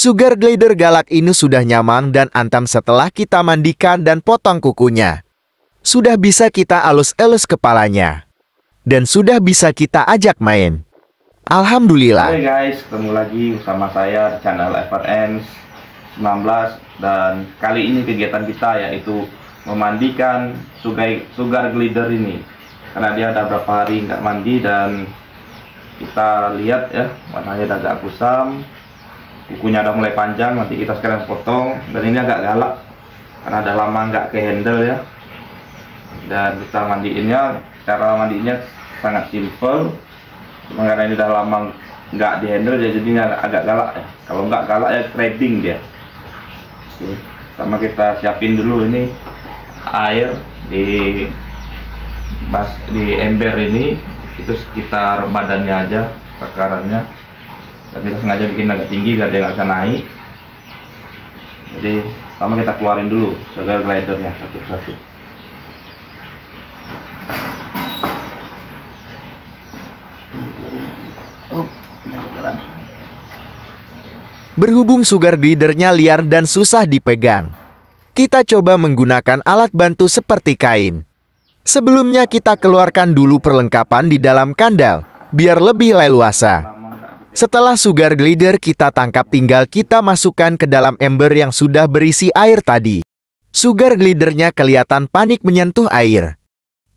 Sugar glider galak ini sudah nyaman dan antam setelah kita mandikan dan potong kukunya. Sudah bisa kita alus-elus kepalanya. Dan sudah bisa kita ajak main. Alhamdulillah. Hai guys, ketemu lagi bersama saya di channel FRN 19 dan kali ini kegiatan kita yaitu memandikan sugar glider ini. Karena dia ada berapa hari nggak mandi dan kita lihat ya warnanya udah agak kusam kukunya udah mulai panjang nanti kita sekalian potong dan ini agak galak karena ada lama nggak ke handle ya dan kita mandiinnya cara mandiinnya sangat simple cuma karena ini udah lama nggak di handle ya jadinya agak galak ya kalau nggak galak ya trading dia Oke. sama kita siapin dulu ini air di bas di ember ini itu sekitar badannya aja takarannya tapi kita sengaja bikin agak tinggi biar dia nggak bisa naik jadi pertama kita keluarin dulu saudara glidernya satu satu Berhubung sugar glidernya liar dan susah dipegang, kita coba menggunakan alat bantu seperti kain. Sebelumnya kita keluarkan dulu perlengkapan di dalam kandal, biar lebih leluasa. Setelah sugar glider kita tangkap tinggal kita masukkan ke dalam ember yang sudah berisi air tadi. Sugar glidernya kelihatan panik menyentuh air.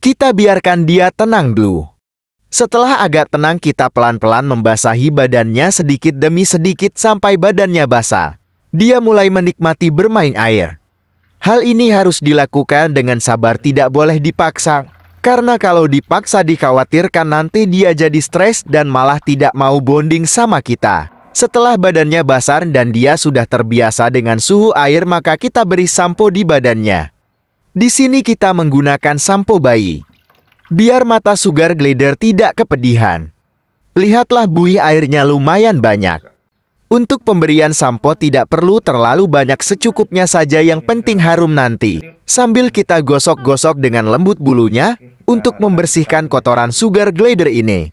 Kita biarkan dia tenang dulu. Setelah agak tenang kita pelan-pelan membasahi badannya sedikit demi sedikit sampai badannya basah. Dia mulai menikmati bermain air. Hal ini harus dilakukan dengan sabar tidak boleh dipaksa. Karena kalau dipaksa dikhawatirkan nanti dia jadi stres dan malah tidak mau bonding sama kita. Setelah badannya basah dan dia sudah terbiasa dengan suhu air maka kita beri sampo di badannya. Di sini kita menggunakan sampo bayi. Biar mata sugar glider tidak kepedihan. Lihatlah buih airnya lumayan banyak. Untuk pemberian sampo tidak perlu terlalu banyak secukupnya saja yang penting harum nanti. Sambil kita gosok-gosok dengan lembut bulunya untuk membersihkan kotoran sugar glider ini.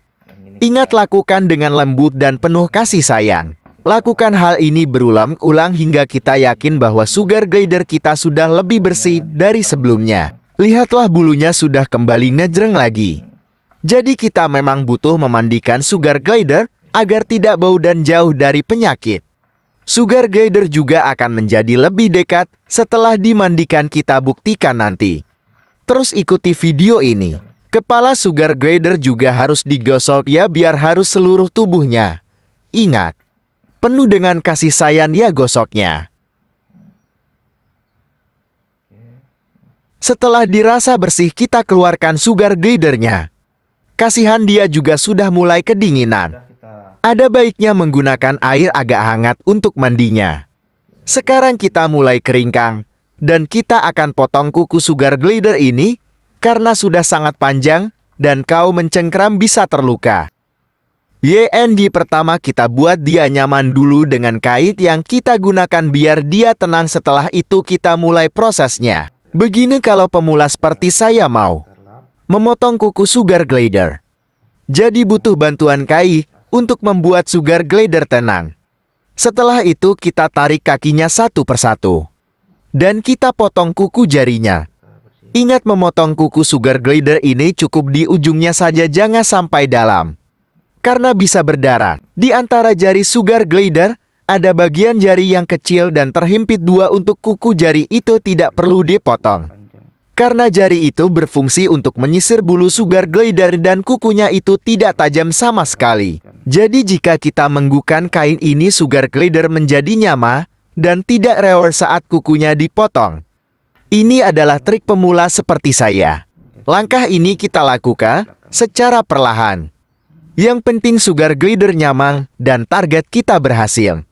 Ingat lakukan dengan lembut dan penuh kasih sayang. Lakukan hal ini berulang-ulang hingga kita yakin bahwa sugar glider kita sudah lebih bersih dari sebelumnya. Lihatlah bulunya sudah kembali ngejreng lagi. Jadi kita memang butuh memandikan sugar glider agar tidak bau dan jauh dari penyakit. Sugar glider juga akan menjadi lebih dekat setelah dimandikan kita buktikan nanti. Terus ikuti video ini. Kepala sugar glider juga harus digosok ya biar harus seluruh tubuhnya. Ingat, penuh dengan kasih sayang ya gosoknya. Setelah dirasa bersih kita keluarkan sugar glidernya. Kasihan dia juga sudah mulai kedinginan ada baiknya menggunakan air agak hangat untuk mandinya. Sekarang kita mulai keringkang, dan kita akan potong kuku sugar glider ini karena sudah sangat panjang dan kau mencengkram bisa terluka. YND pertama kita buat dia nyaman dulu dengan kait yang kita gunakan biar dia tenang setelah itu kita mulai prosesnya. Begini kalau pemula seperti saya mau. Memotong kuku sugar glider. Jadi butuh bantuan kai untuk membuat sugar glider tenang. Setelah itu kita tarik kakinya satu persatu. Dan kita potong kuku jarinya. Ingat memotong kuku sugar glider ini cukup di ujungnya saja jangan sampai dalam. Karena bisa berdarah. Di antara jari sugar glider, ada bagian jari yang kecil dan terhimpit dua untuk kuku jari itu tidak perlu dipotong. Karena jari itu berfungsi untuk menyisir bulu sugar glider dan kukunya itu tidak tajam sama sekali. Jadi jika kita menggukan kain ini sugar glider menjadi nyama dan tidak rewel saat kukunya dipotong. Ini adalah trik pemula seperti saya. Langkah ini kita lakukan secara perlahan. Yang penting sugar glider nyaman dan target kita berhasil.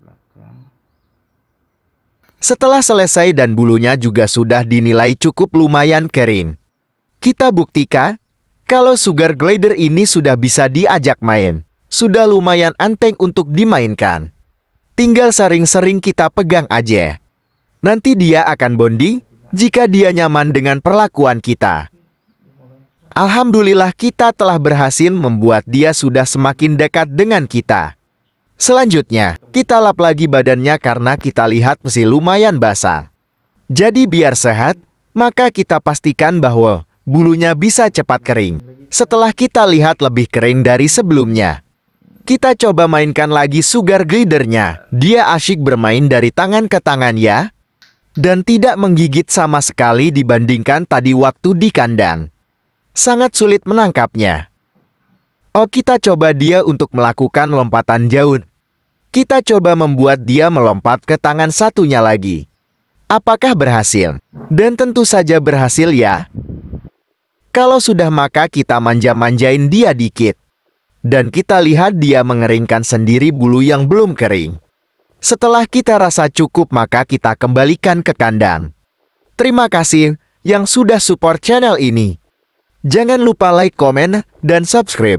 Setelah selesai dan bulunya juga sudah dinilai cukup lumayan kering. Kita buktikan kalau sugar glider ini sudah bisa diajak main. Sudah lumayan anteng untuk dimainkan. Tinggal sering-sering kita pegang aja. Nanti dia akan bonding jika dia nyaman dengan perlakuan kita. Alhamdulillah kita telah berhasil membuat dia sudah semakin dekat dengan kita. Selanjutnya, kita lap lagi badannya karena kita lihat masih lumayan basah. Jadi biar sehat, maka kita pastikan bahwa bulunya bisa cepat kering. Setelah kita lihat lebih kering dari sebelumnya. Kita coba mainkan lagi sugar glidernya. Dia asyik bermain dari tangan ke tangan ya. Dan tidak menggigit sama sekali dibandingkan tadi waktu di kandang. Sangat sulit menangkapnya. Oh kita coba dia untuk melakukan lompatan jauh kita coba membuat dia melompat ke tangan satunya lagi. Apakah berhasil? Dan tentu saja berhasil ya. Kalau sudah maka kita manja-manjain dia dikit. Dan kita lihat dia mengeringkan sendiri bulu yang belum kering. Setelah kita rasa cukup maka kita kembalikan ke kandang. Terima kasih yang sudah support channel ini. Jangan lupa like, komen, dan subscribe.